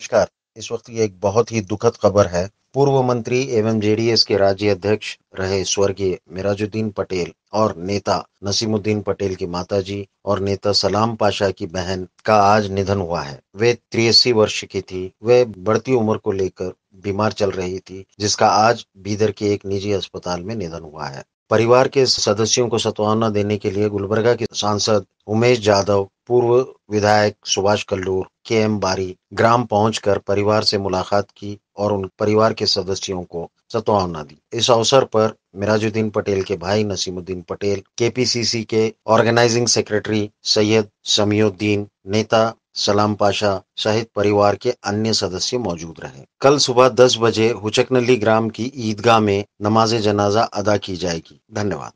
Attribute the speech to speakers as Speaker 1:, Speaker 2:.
Speaker 1: नमस्कार इस
Speaker 2: वक्त ये एक बहुत ही दुखद खबर है
Speaker 1: पूर्व मंत्री एवं जेडीएस के राज्य अध्यक्ष रहे स्वर्गीय मिराजुद्दीन पटेल और नेता नसीमुद्दीन पटेल की माताजी और नेता सलाम पाशा की बहन का आज निधन हुआ है वे त्रियासी वर्ष की थी वे बढ़ती उम्र को लेकर बीमार चल रही थी जिसका आज बीदर के एक निजी अस्पताल में निधन हुआ है परिवार के सदस्यों को सत्वावना देने के लिए गुलबर्गा के सांसद उमेश जाधव पूर्व विधायक सुभाष कल्लूर के एम बारी ग्राम पहुंचकर परिवार से मुलाकात की और उन परिवार के सदस्यों को सत्वावना दी इस अवसर पर मिराजुद्दीन पटेल के भाई नसीमुद्दीन पटेल केपीसीसी के ऑर्गेनाइजिंग सेक्रेटरी सैयद समीउद्दीन नेता सलाम पाशा सहित परिवार के अन्य सदस्य मौजूद रहे कल सुबह 10 बजे हुचकनली ग्राम की ईदगाह में नमाज जनाजा अदा की जाएगी धन्यवाद